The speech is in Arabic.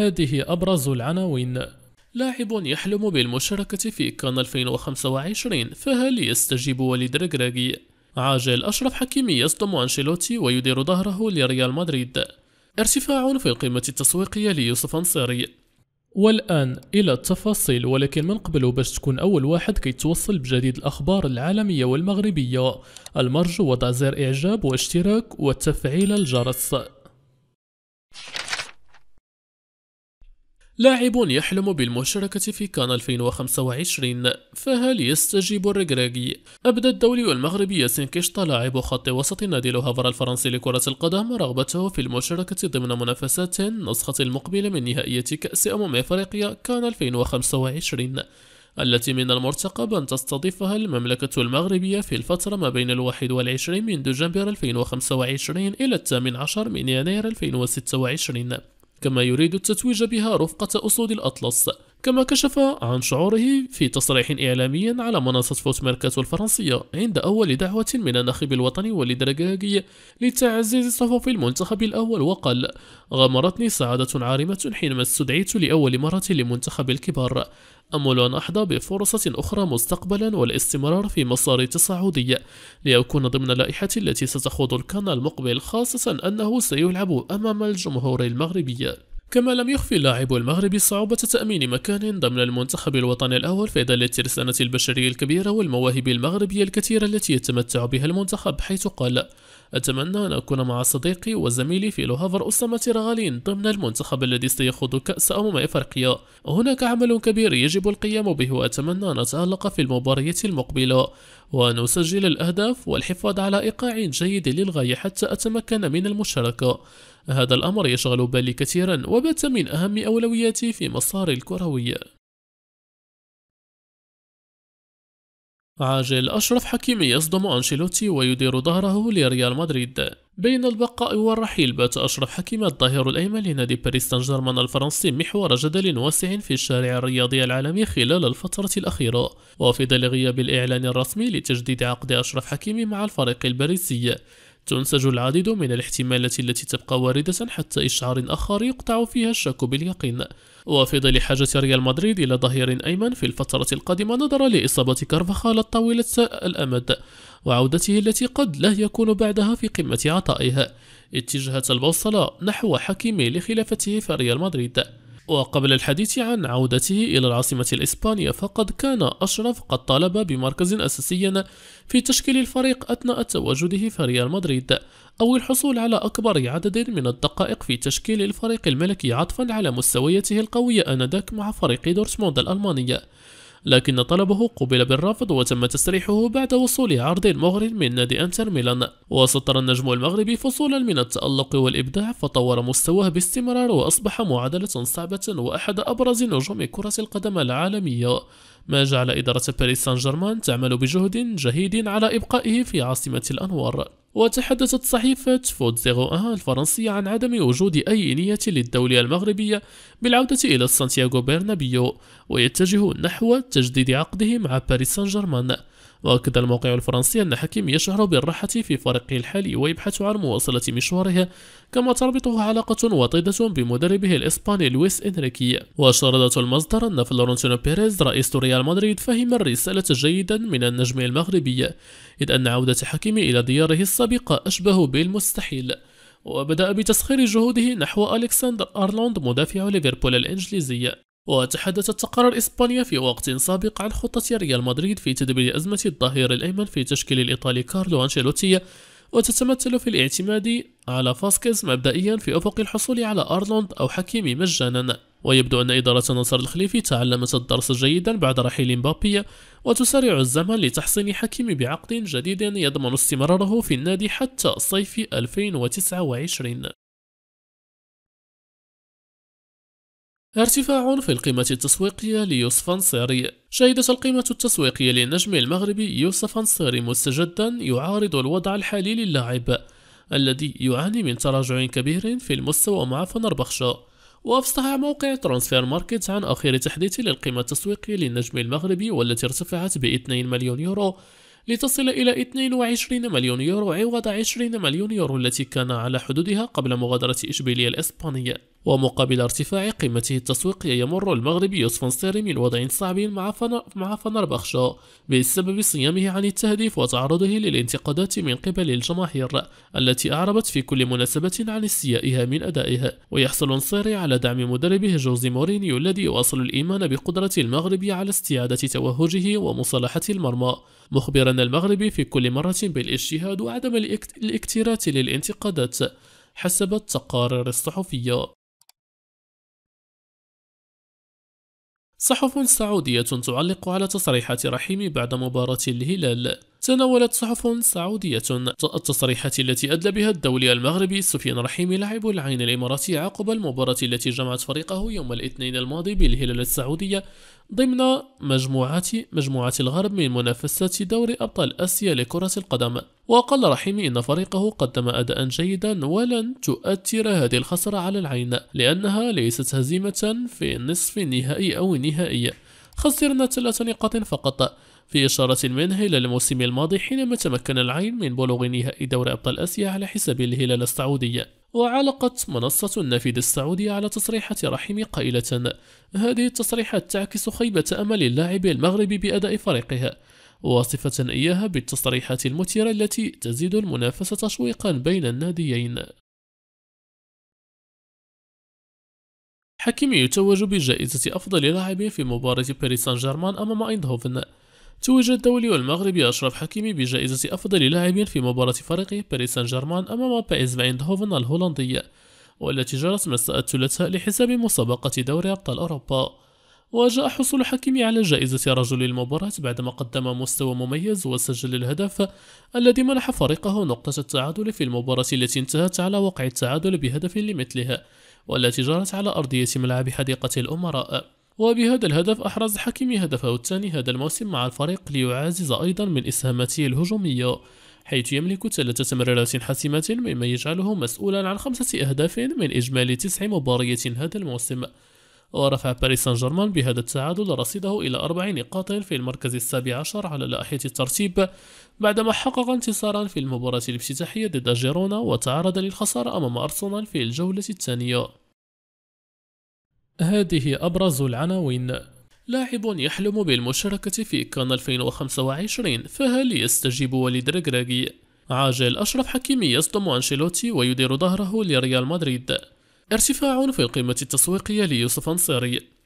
وهذه أبرز العناوين لاعب يحلم بالمشاركة في كان 2025 فهل يستجيب وليد رجراجي؟ عاجل أشرف حكيمي يصدم أنشيلوتي ويدير ظهره لريال مدريد ارتفاع في القيمة التسويقية ليوسف أنصاري والآن إلى التفاصيل ولكن من قبل باش تكون أول واحد كي توصل بجديد الأخبار العالمية والمغربية المرجو وضع زر إعجاب واشتراك وتفعيل الجرس لاعب يحلم بالمشاركة في كان 2025 فهل يستجيب الرجراجي؟ أبدى الدولي المغربي ياسين كشطة لاعب خط وسط نادي لوهافر الفرنسي لكرة القدم رغبته في المشاركة ضمن منافسات النسخة المقبلة من نهائية كأس أمم إفريقيا كان 2025 التي من المرتقب أن تستضيفها المملكة المغربية في الفترة ما بين الواحد والعشرين من دجنبر 2025 إلى الثامن عشر من يناير 2026 كما يريد التتويج بها رفقة أسود الأطلس كما كشف عن شعوره في تصريح إعلامي على منصة فوت ميركاتو الفرنسية عند أول دعوة من الناخب الوطني وليد رجاجي لتعزيز صفوف المنتخب الأول وقال غمرتني سعادة عارمة حينما استدعيت لأول مرة لمنتخب الكبار أمل أن أحظى بفرصة أخرى مستقبلا والاستمرار في مسار تصاعدي لأكون ضمن اللائحة التي ستخوض الكان المقبل خاصة أنه سيلعب أمام الجمهور المغربي كما لم يخفي اللاعب المغربي صعوبة تأمين مكان ضمن المنتخب الوطني الأول في ظل الترسانة البشرية الكبيرة والمواهب المغربية الكثيرة التي يتمتع بها المنتخب حيث قال أتمنى أن أكون مع صديقي وزميلي في لوهافر أسامة رغالين ضمن المنتخب الذي سيخوض كأس أمم إفريقيا هناك عمل كبير يجب القيام به وأتمنى أن أتألق في المباريات المقبلة وأن أسجل الأهداف والحفاظ على إيقاع جيد للغاية حتى أتمكن من المشاركة هذا الأمر يشغل بالي كثيرا وبات من أهم أولوياتي في مسار الكروي عاجل أشرف حكيمي يصدم أنشيلوتي ويدير ظهره لريال مدريد بين البقاء والرحيل بات أشرف حكيمي الظهير الأيمن لنادي باريس سان جيرمان الفرنسي محور جدل واسع في الشارع الرياضي العالمي خلال الفترة الأخيرة وفي ظل غياب الإعلان الرسمي لتجديد عقد أشرف حكيمي مع الفريق الباريسي تنسج العديد من الاحتمالات التي تبقى واردة حتى إشعار آخر يقطع فيها الشك باليقين وفي ظل حاجة ريال مدريد إلى ظهير أيمن في الفترة القادمة نظرا لإصابة كارفاخال الطويلة الأمد وعودته التي قد لا يكون بعدها في قمة عطائها اتجهت البوصلة نحو حكيمي لخلافته في ريال مدريد وقبل الحديث عن عودته إلى العاصمة الإسبانية فقد كان أشرف قد طالب بمركز أساسي في تشكيل الفريق أثناء تواجده في ريال مدريد أو الحصول على أكبر عدد من الدقائق في تشكيل الفريق الملكي عطفا على مستوياته القوية آنذاك مع فريق دورتموند الألمانية لكن طلبه قبل بالرفض وتم تسريحه بعد وصول عرض مغري من نادي انتر ميلان وسطر النجم المغربي فصولا من التألق والإبداع فطور مستواه باستمرار وأصبح معادلة صعبة وأحد أبرز نجوم كرة القدم العالمية ما جعل إدارة باريس سان جيرمان تعمل بجهد جهيد على إبقائه في عاصمة الأنوار وتحدثت صحيفة فود 01 الفرنسية عن عدم وجود أي نية للدولة المغربية بالعودة إلى سانتياغو برنابيو ويتجه نحو تجديد عقده مع باريس سان جيرمان وأكد الموقع الفرنسي أن حكيم يشعر بالراحة في فريقه الحالي ويبحث عن مواصلة مشواره كما تربطه علاقة وطيدة بمدربه الإسباني لويس إنريكي وشردت المصدر أن فلورنتينو بيريز رئيس ريال مدريد فهم الرسالة جيدا من النجم المغربي إذ أن عودة حكيم إلى دياره السابقة أشبه بالمستحيل وبدأ بتسخير جهوده نحو ألكسندر أرلوند مدافع ليفربول الإنجليزي وتحدثت تقارير إسبانيا في وقت سابق عن خطة ريال مدريد في تدبير أزمة الظهير الأيمن في تشكيل الإيطالي كارلو أنشيلوتي وتتمثل في الاعتماد على فاسكيز مبدئيا في أفق الحصول على أرلوند أو حكيمي مجانا ويبدو أن إدارة نصر الخليفي تعلمت الدرس جيدا بعد رحيل مبابي وتسارع الزمن لتحصين حكيمي بعقد جديد يضمن استمراره في النادي حتى صيف 2029 ارتفاع في القيمة التسويقية ليوسف أنصاري شهدت القيمة التسويقية للنجم المغربي يوسف أنصاري مستجدا يعارض الوضع الحالي للاعب الذي يعاني من تراجع كبير في المستوى مع فنربخشة وأفصح موقع ترانسفير ماركت عن أخير تحديث للقيمة التسويقية للنجم المغربي والتي ارتفعت ب 2 مليون يورو لتصل إلى 22 مليون يورو عوض 20 مليون يورو التي كان على حدودها قبل مغادرة إشبيلية الإسبانية ومقابل ارتفاع قيمته التسويقية يمر المغربي نصيري من وضع صعب مع فنر مع فنربخشة بسبب صيامه عن التهديف وتعرضه للانتقادات من قبل الجماهير التي أعربت في كل مناسبة عن استيائها من أدائها ويحصل نصيري على دعم مدربه جوزي مورينيو الذي يواصل الإيمان بقدرة المغرب على استعادة توهجه ومصالحة المرمى مخبرا المغربي في كل مرة بالاجتهاد وعدم الاكتراث للانتقادات حسب التقارير الصحفية صحف سعودية تعلق على تصريحات رحيمي بعد مباراة الهلال تناولت صحف سعودية التصريحات التي أدلى بها الدولي المغربي سفيان رحيمي لاعب العين الإماراتي عقب المباراة التي جمعت فريقه يوم الاثنين الماضي بالهلال السعودية ضمن مجموعة مجموعة الغرب من منافسة دوري أبطال آسيا لكرة القدم وقال رحيمي إن فريقه قدم أداء جيدا ولن تؤثر هذه الخسارة على العين لأنها ليست هزيمة في نصف النهائي أو النهائي خسرنا ثلاث نقاط فقط في إشارة منه إلى الموسم الماضي حينما تمكن العين من بلوغ نهائي دوري أبطال آسيا على حساب الهلال السعودي وعلقت منصة النفيد السعودي على تصريحات رحيم قائلة هذه التصريحات تعكس خيبة أمل اللاعب المغربي بأداء فريقه واصفة إياها بالتصريحات المثيرة التي تزيد المنافسة تشويقا بين الناديين حكيمي يتوج بجائزة أفضل لاعب في مباراة باريس سان جيرمان أمام أيندهوفن توج الدولي والمغربي أشرف حكيمي بجائزة أفضل لاعب في مباراة فريقه باريس سان جيرمان أمام بائز فايندهوفن الهولندية والتي جرت مساء الثلاثاء لحساب مسابقة دوري أبطال أوروبا وجاء حصول حكيمي على جائزة رجل المباراة بعدما قدم مستوى مميز وسجل الهدف الذي منح فريقه نقطة التعادل في المباراة التي انتهت على وقع التعادل بهدف لمثلها والتي جرت على أرضية ملعب حديقة الأمراء وبهذا الهدف أحرز حكيمي هدفه الثاني هذا الموسم مع الفريق ليعزز أيضا من إسهاماته الهجومية حيث يملك ثلاث تمريرات حاسمة مما يجعله مسؤولا عن خمسة أهداف من إجمالي تسع مباريات هذا الموسم ورفع باريس سان جيرمان بهذا التعادل رصيده إلى أربع نقاط في المركز السابع عشر على لائحة الترتيب بعدما حقق انتصارا في المباراة الافتتاحية ضد جيرونا وتعرض للخسارة أمام أرسنال في الجولة الثانية هذه أبرز العناوين لاعب يحلم بالمشاركة في كان 2025 فهل يستجيب وليد رجراجي؟ عاجل أشرف حكيمي يصدم أنشيلوتي ويدير ظهره لريال مدريد ارتفاع في القيمة التسويقية ليوسف أنصاري